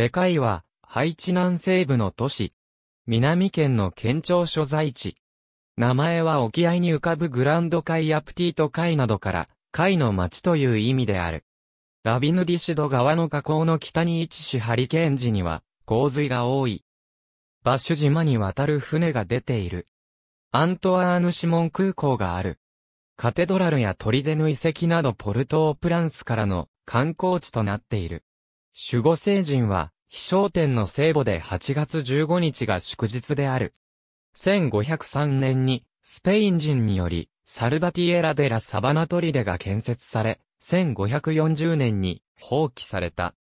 レカイは、ハイチ南西部の都市。南県の県庁所在地。名前は沖合に浮かぶグランド海やプティート海などから、海の町という意味である。ラビヌディシド川の河口の北に位置しハリケーン時には、洪水が多い。バッシュ島に渡る船が出ている。アントワーヌ・シモン空港がある。カテドラルやトリデ遺跡などポルトープランスからの観光地となっている。守護聖人は、飛翔天の聖母で8月15日が祝日である。1503年に、スペイン人により、サルバティエラ・デラ・サバナトリデが建設され、1540年に放棄された。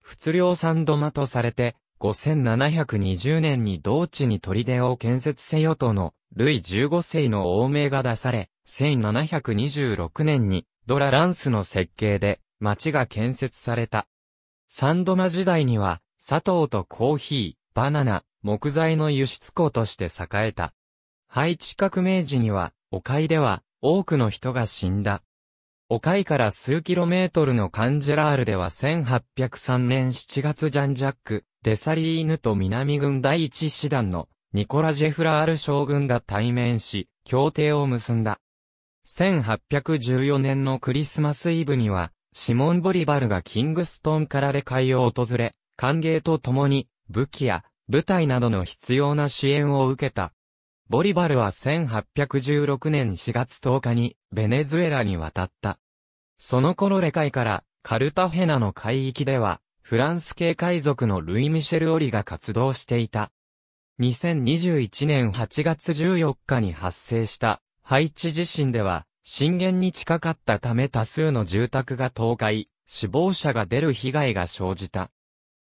仏領三度間とされて、5720年に同地に砦を建設せよとの、ルイ15世の王名が出され、1726年に、ドラランスの設計で、町が建設された。サンドマ時代には、砂糖とコーヒー、バナナ、木材の輸出港として栄えた。ハイチ革命時には、お海では、多くの人が死んだ。お海から数キロメートルのカンジェラールでは1803年7月ジャンジャック、デサリーヌと南軍第一師団のニコラ・ジェフラール将軍が対面し、協定を結んだ。1814年のクリスマスイブには、シモン・ボリバルがキングストンからレ会を訪れ、歓迎と共に武器や部隊などの必要な支援を受けた。ボリバルは1816年4月10日にベネズエラに渡った。その頃レカイからカルタヘナの海域ではフランス系海賊のルイ・ミシェル・オリが活動していた。2021年8月14日に発生したハイチ地震では震源に近かったため多数の住宅が倒壊、死亡者が出る被害が生じた。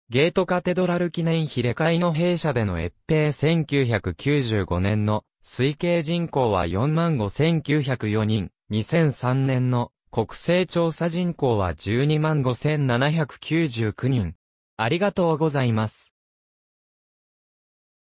ゲートカテドラル記念碑レ会の弊社での越平1995年の推計人口は45,904人、2003年の国勢調査人口は125,799人。ありがとうございます。